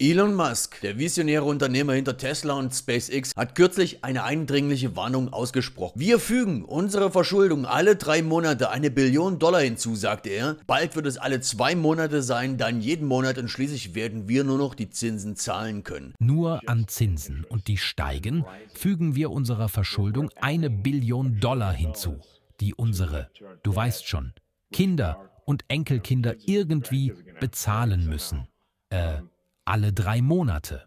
Elon Musk, der visionäre Unternehmer hinter Tesla und SpaceX, hat kürzlich eine eindringliche Warnung ausgesprochen. Wir fügen unsere Verschuldung alle drei Monate eine Billion Dollar hinzu, sagte er. Bald wird es alle zwei Monate sein, dann jeden Monat und schließlich werden wir nur noch die Zinsen zahlen können. Nur an Zinsen und die steigen, fügen wir unserer Verschuldung eine Billion Dollar hinzu. Die unsere, du weißt schon, Kinder und Enkelkinder irgendwie bezahlen müssen. Äh, alle drei Monate.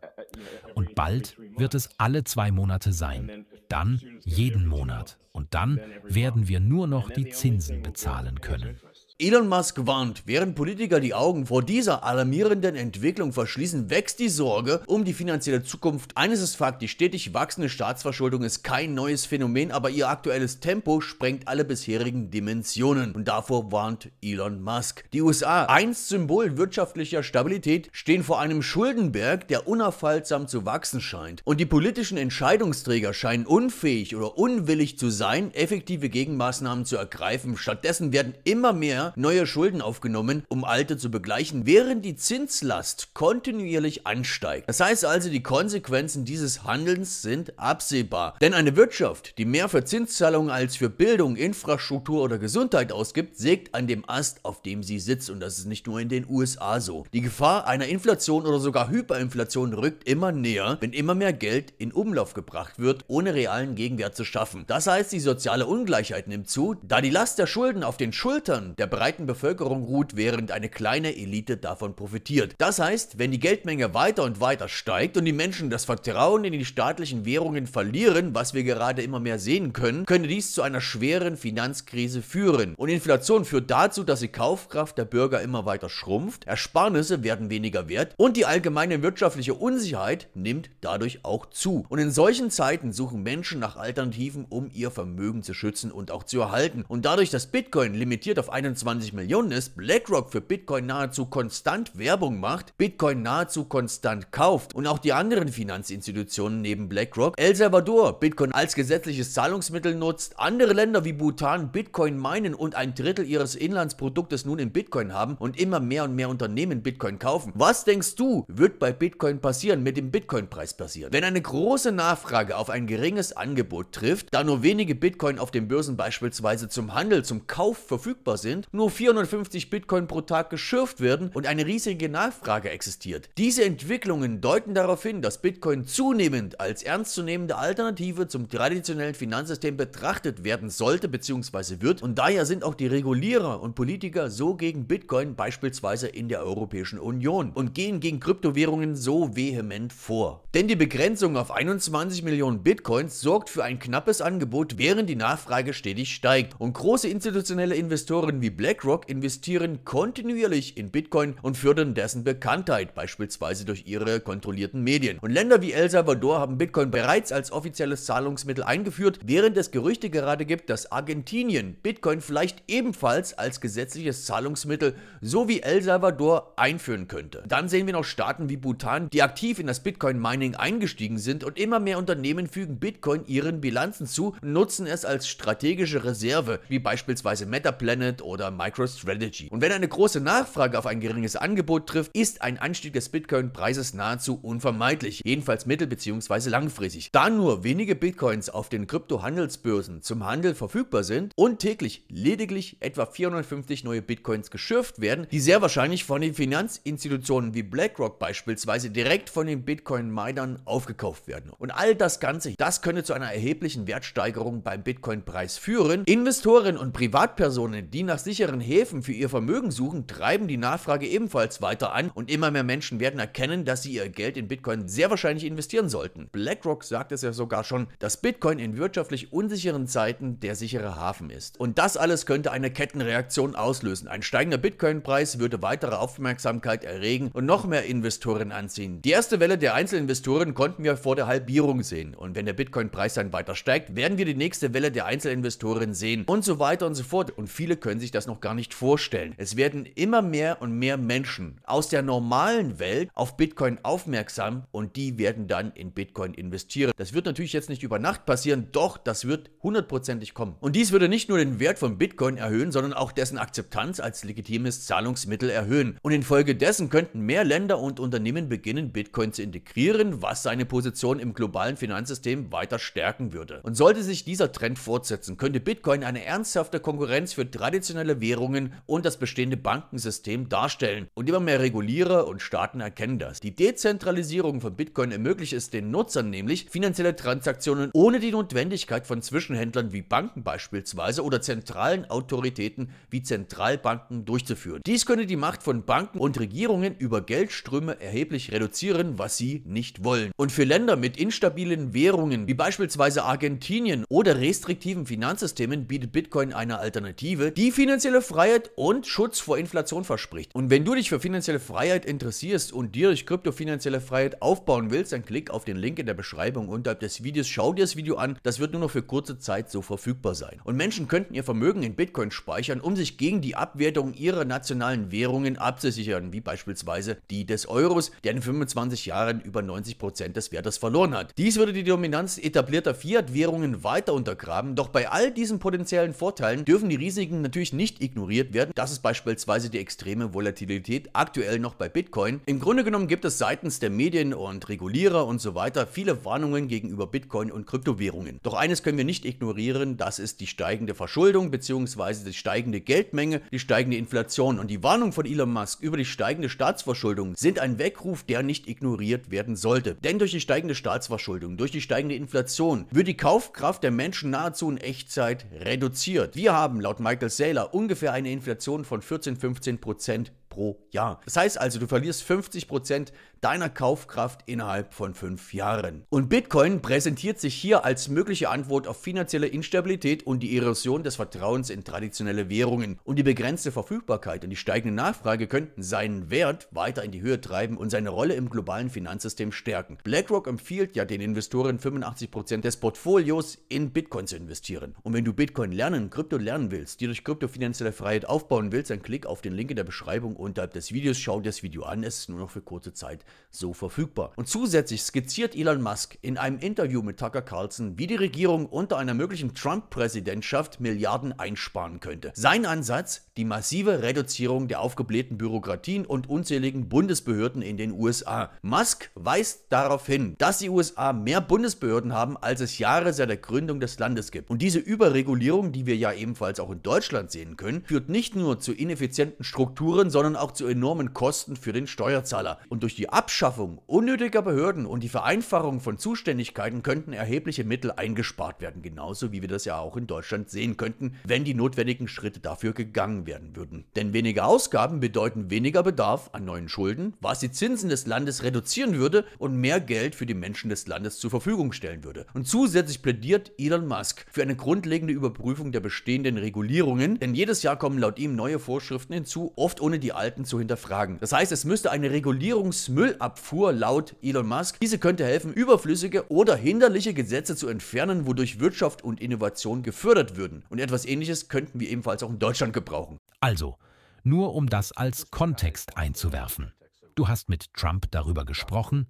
Und bald wird es alle zwei Monate sein, dann jeden Monat. Und dann werden wir nur noch die Zinsen bezahlen können. Elon Musk warnt, während Politiker die Augen vor dieser alarmierenden Entwicklung verschließen, wächst die Sorge um die finanzielle Zukunft. Eines ist Fakt, die stetig wachsende Staatsverschuldung ist kein neues Phänomen, aber ihr aktuelles Tempo sprengt alle bisherigen Dimensionen. Und davor warnt Elon Musk. Die USA, einst Symbol wirtschaftlicher Stabilität, stehen vor einem Schuldenberg, der unaufhaltsam zu wachsen scheint. Und die politischen Entscheidungsträger scheinen unfähig oder unwillig zu sein, effektive Gegenmaßnahmen zu ergreifen. Stattdessen werden immer mehr neue Schulden aufgenommen, um alte zu begleichen, während die Zinslast kontinuierlich ansteigt. Das heißt also, die Konsequenzen dieses Handelns sind absehbar. Denn eine Wirtschaft, die mehr für Zinszahlungen als für Bildung, Infrastruktur oder Gesundheit ausgibt, sägt an dem Ast, auf dem sie sitzt. Und das ist nicht nur in den USA so. Die Gefahr einer Inflation oder sogar Hyperinflation rückt immer näher, wenn immer mehr Geld in Umlauf gebracht wird, ohne realen Gegenwert zu schaffen. Das heißt, die soziale Ungleichheit nimmt zu, da die Last der Schulden auf den Schultern der breiten Bevölkerung ruht, während eine kleine Elite davon profitiert. Das heißt, wenn die Geldmenge weiter und weiter steigt und die Menschen das Vertrauen in die staatlichen Währungen verlieren, was wir gerade immer mehr sehen können, könnte dies zu einer schweren Finanzkrise führen. Und Inflation führt dazu, dass die Kaufkraft der Bürger immer weiter schrumpft, Ersparnisse werden weniger wert und die allgemeine wirtschaftliche Unsicherheit nimmt dadurch auch zu. Und in solchen Zeiten suchen Menschen nach Alternativen, um ihr Vermögen zu schützen und auch zu erhalten. Und dadurch, dass Bitcoin limitiert auf 21 21 Millionen ist, BlackRock für Bitcoin nahezu konstant Werbung macht, Bitcoin nahezu konstant kauft und auch die anderen Finanzinstitutionen neben BlackRock, El Salvador Bitcoin als gesetzliches Zahlungsmittel nutzt, andere Länder wie Bhutan Bitcoin meinen und ein Drittel ihres Inlandsproduktes nun in Bitcoin haben und immer mehr und mehr Unternehmen Bitcoin kaufen. Was denkst du, wird bei Bitcoin passieren, mit dem Bitcoin-Preis passieren? Wenn eine große Nachfrage auf ein geringes Angebot trifft, da nur wenige Bitcoin auf den Börsen beispielsweise zum Handel, zum Kauf verfügbar sind, nur 450 Bitcoin pro Tag geschürft werden und eine riesige Nachfrage existiert. Diese Entwicklungen deuten darauf hin, dass Bitcoin zunehmend als ernstzunehmende Alternative zum traditionellen Finanzsystem betrachtet werden sollte bzw. wird und daher sind auch die Regulierer und Politiker so gegen Bitcoin beispielsweise in der Europäischen Union und gehen gegen Kryptowährungen so vehement vor. Denn die Begrenzung auf 21 Millionen Bitcoins sorgt für ein knappes Angebot, während die Nachfrage stetig steigt und große institutionelle Investoren wie BlackRock investieren kontinuierlich in Bitcoin und fördern dessen Bekanntheit, beispielsweise durch ihre kontrollierten Medien. Und Länder wie El Salvador haben Bitcoin bereits als offizielles Zahlungsmittel eingeführt, während es Gerüchte gerade gibt, dass Argentinien Bitcoin vielleicht ebenfalls als gesetzliches Zahlungsmittel so wie El Salvador einführen könnte. Dann sehen wir noch Staaten wie Bhutan, die aktiv in das Bitcoin-Mining eingestiegen sind und immer mehr Unternehmen fügen Bitcoin ihren Bilanzen zu und nutzen es als strategische Reserve, wie beispielsweise MetaPlanet oder MicroStrategy. Und wenn eine große Nachfrage auf ein geringes Angebot trifft, ist ein Anstieg des Bitcoin-Preises nahezu unvermeidlich, jedenfalls mittel- bzw. langfristig. Da nur wenige Bitcoins auf den Kryptohandelsbörsen zum Handel verfügbar sind und täglich lediglich etwa 450 neue Bitcoins geschürft werden, die sehr wahrscheinlich von den Finanzinstitutionen wie BlackRock beispielsweise direkt von den Bitcoin-Minern aufgekauft werden. Und all das Ganze, das könnte zu einer erheblichen Wertsteigerung beim Bitcoin-Preis führen. Investoren und Privatpersonen, die nach Sicherheit sicheren Häfen für ihr Vermögen suchen, treiben die Nachfrage ebenfalls weiter an und immer mehr Menschen werden erkennen, dass sie ihr Geld in Bitcoin sehr wahrscheinlich investieren sollten. BlackRock sagt es ja sogar schon, dass Bitcoin in wirtschaftlich unsicheren Zeiten der sichere Hafen ist. Und das alles könnte eine Kettenreaktion auslösen. Ein steigender Bitcoin-Preis würde weitere Aufmerksamkeit erregen und noch mehr Investoren anziehen. Die erste Welle der Einzelinvestoren konnten wir vor der Halbierung sehen. Und wenn der Bitcoin-Preis dann weiter steigt, werden wir die nächste Welle der Einzelinvestoren sehen. Und so weiter und so fort. Und viele können sich das noch noch gar nicht vorstellen. Es werden immer mehr und mehr Menschen aus der normalen Welt auf Bitcoin aufmerksam und die werden dann in Bitcoin investieren. Das wird natürlich jetzt nicht über Nacht passieren, doch das wird hundertprozentig kommen. Und dies würde nicht nur den Wert von Bitcoin erhöhen, sondern auch dessen Akzeptanz als legitimes Zahlungsmittel erhöhen. Und infolgedessen könnten mehr Länder und Unternehmen beginnen, Bitcoin zu integrieren, was seine Position im globalen Finanzsystem weiter stärken würde. Und sollte sich dieser Trend fortsetzen, könnte Bitcoin eine ernsthafte Konkurrenz für traditionelle Währungen und das bestehende Bankensystem darstellen. Und immer mehr Regulierer und Staaten erkennen das. Die Dezentralisierung von Bitcoin ermöglicht es den Nutzern nämlich, finanzielle Transaktionen ohne die Notwendigkeit von Zwischenhändlern wie Banken beispielsweise oder zentralen Autoritäten wie Zentralbanken durchzuführen. Dies könne die Macht von Banken und Regierungen über Geldströme erheblich reduzieren, was sie nicht wollen. Und für Länder mit instabilen Währungen wie beispielsweise Argentinien oder restriktiven Finanzsystemen bietet Bitcoin eine Alternative, die finanziell finanzielle Freiheit und Schutz vor Inflation verspricht. Und wenn du dich für finanzielle Freiheit interessierst und dir durch Krypto finanzielle Freiheit aufbauen willst, dann klick auf den Link in der Beschreibung unterhalb des Videos, schau dir das Video an, das wird nur noch für kurze Zeit so verfügbar sein. Und Menschen könnten ihr Vermögen in Bitcoin speichern, um sich gegen die Abwertung ihrer nationalen Währungen abzusichern, wie beispielsweise die des Euros, der in 25 Jahren über 90% Prozent des Wertes verloren hat. Dies würde die Dominanz etablierter Fiat-Währungen weiter untergraben, doch bei all diesen potenziellen Vorteilen dürfen die Risiken natürlich nicht nicht ignoriert werden. Das ist beispielsweise die extreme Volatilität aktuell noch bei Bitcoin. Im Grunde genommen gibt es seitens der Medien und Regulierer und so weiter viele Warnungen gegenüber Bitcoin und Kryptowährungen. Doch eines können wir nicht ignorieren, das ist die steigende Verschuldung bzw. die steigende Geldmenge, die steigende Inflation. Und die Warnung von Elon Musk über die steigende Staatsverschuldung sind ein Weckruf, der nicht ignoriert werden sollte. Denn durch die steigende Staatsverschuldung, durch die steigende Inflation wird die Kaufkraft der Menschen nahezu in Echtzeit reduziert. Wir haben laut Michael Saylor ungefähr eine Inflation von 14, 15 Prozent pro Jahr. Das heißt also, du verlierst 50% deiner Kaufkraft innerhalb von fünf Jahren. Und Bitcoin präsentiert sich hier als mögliche Antwort auf finanzielle Instabilität und die Erosion des Vertrauens in traditionelle Währungen. Und die begrenzte Verfügbarkeit und die steigende Nachfrage könnten seinen Wert weiter in die Höhe treiben und seine Rolle im globalen Finanzsystem stärken. BlackRock empfiehlt ja den Investoren 85% des Portfolios in Bitcoin zu investieren. Und wenn du Bitcoin lernen, Krypto lernen willst, dir durch Krypto finanzielle Freiheit aufbauen willst, dann klick auf den Link in der Beschreibung unterhalb des Videos. Schau dir das Video an, es ist nur noch für kurze Zeit so verfügbar. Und zusätzlich skizziert Elon Musk in einem Interview mit Tucker Carlson, wie die Regierung unter einer möglichen Trump-Präsidentschaft Milliarden einsparen könnte. Sein Ansatz, die massive Reduzierung der aufgeblähten Bürokratien und unzähligen Bundesbehörden in den USA. Musk weist darauf hin, dass die USA mehr Bundesbehörden haben, als es Jahre seit der Gründung des Landes gibt. Und diese Überregulierung, die wir ja ebenfalls auch in Deutschland sehen können, führt nicht nur zu ineffizienten Strukturen, sondern sondern auch zu enormen Kosten für den Steuerzahler. Und durch die Abschaffung unnötiger Behörden und die Vereinfachung von Zuständigkeiten könnten erhebliche Mittel eingespart werden, genauso wie wir das ja auch in Deutschland sehen könnten, wenn die notwendigen Schritte dafür gegangen werden würden. Denn weniger Ausgaben bedeuten weniger Bedarf an neuen Schulden, was die Zinsen des Landes reduzieren würde und mehr Geld für die Menschen des Landes zur Verfügung stellen würde. Und zusätzlich plädiert Elon Musk für eine grundlegende Überprüfung der bestehenden Regulierungen, denn jedes Jahr kommen laut ihm neue Vorschriften hinzu, oft ohne die alten zu hinterfragen. Das heißt, es müsste eine Regulierungsmüllabfuhr laut Elon Musk. Diese könnte helfen, überflüssige oder hinderliche Gesetze zu entfernen, wodurch Wirtschaft und Innovation gefördert würden. Und etwas ähnliches könnten wir ebenfalls auch in Deutschland gebrauchen. Also, nur um das als Kontext einzuwerfen. Du hast mit Trump darüber gesprochen.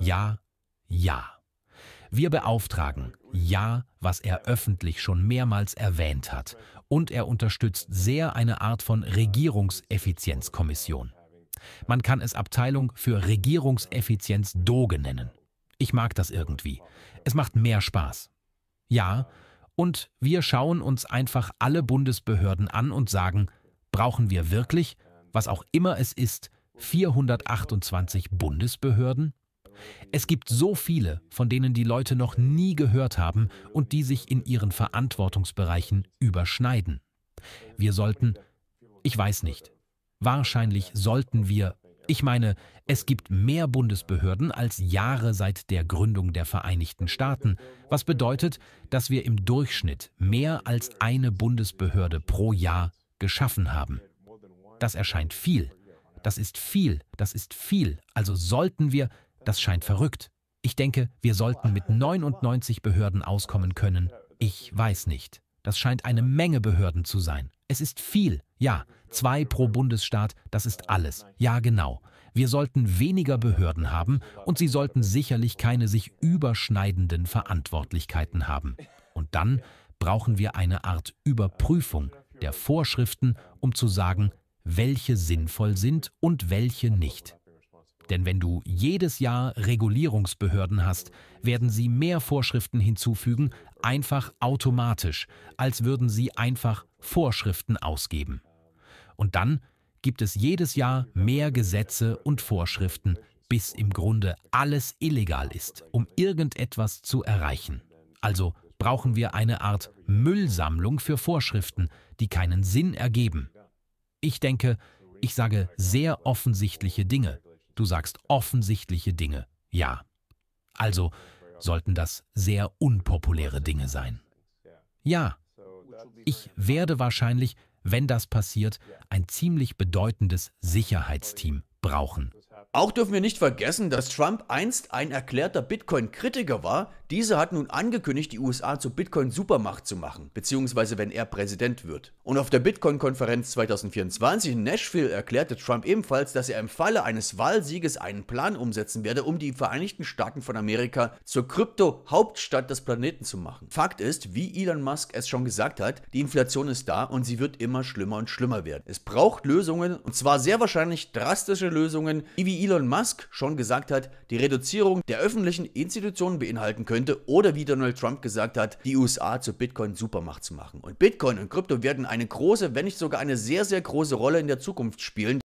Ja, ja. Wir beauftragen. Ja, was er öffentlich schon mehrmals erwähnt hat. Und er unterstützt sehr eine Art von Regierungseffizienzkommission. Man kann es Abteilung für Regierungseffizienz DOGE nennen. Ich mag das irgendwie. Es macht mehr Spaß. Ja, und wir schauen uns einfach alle Bundesbehörden an und sagen, brauchen wir wirklich, was auch immer es ist, 428 Bundesbehörden? Es gibt so viele, von denen die Leute noch nie gehört haben und die sich in ihren Verantwortungsbereichen überschneiden. Wir sollten, ich weiß nicht, wahrscheinlich sollten wir, ich meine, es gibt mehr Bundesbehörden als Jahre seit der Gründung der Vereinigten Staaten, was bedeutet, dass wir im Durchschnitt mehr als eine Bundesbehörde pro Jahr geschaffen haben. Das erscheint viel. Das ist viel, das ist viel. Also sollten wir, das scheint verrückt. Ich denke, wir sollten mit 99 Behörden auskommen können. Ich weiß nicht. Das scheint eine Menge Behörden zu sein. Es ist viel. Ja, zwei pro Bundesstaat, das ist alles. Ja, genau. Wir sollten weniger Behörden haben und sie sollten sicherlich keine sich überschneidenden Verantwortlichkeiten haben. Und dann brauchen wir eine Art Überprüfung der Vorschriften, um zu sagen, welche sinnvoll sind und welche nicht. Denn wenn du jedes Jahr Regulierungsbehörden hast, werden sie mehr Vorschriften hinzufügen, einfach automatisch, als würden sie einfach Vorschriften ausgeben. Und dann gibt es jedes Jahr mehr Gesetze und Vorschriften, bis im Grunde alles illegal ist, um irgendetwas zu erreichen. Also brauchen wir eine Art Müllsammlung für Vorschriften, die keinen Sinn ergeben. Ich denke, ich sage sehr offensichtliche Dinge, Du sagst offensichtliche Dinge, ja. Also sollten das sehr unpopuläre Dinge sein. Ja, ich werde wahrscheinlich, wenn das passiert, ein ziemlich bedeutendes Sicherheitsteam brauchen. Auch dürfen wir nicht vergessen, dass Trump einst ein erklärter Bitcoin-Kritiker war, diese hat nun angekündigt, die USA zur Bitcoin-Supermacht zu machen, beziehungsweise wenn er Präsident wird. Und auf der Bitcoin-Konferenz 2024 in Nashville erklärte Trump ebenfalls, dass er im Falle eines Wahlsieges einen Plan umsetzen werde, um die Vereinigten Staaten von Amerika zur Krypto-Hauptstadt des Planeten zu machen. Fakt ist, wie Elon Musk es schon gesagt hat, die Inflation ist da und sie wird immer schlimmer und schlimmer werden. Es braucht Lösungen und zwar sehr wahrscheinlich drastische Lösungen, die wie Elon Musk schon gesagt hat, die Reduzierung der öffentlichen Institutionen beinhalten können könnte oder wie Donald Trump gesagt hat, die USA zur Bitcoin-Supermacht zu machen. Und Bitcoin und Krypto werden eine große, wenn nicht sogar eine sehr, sehr große Rolle in der Zukunft spielen.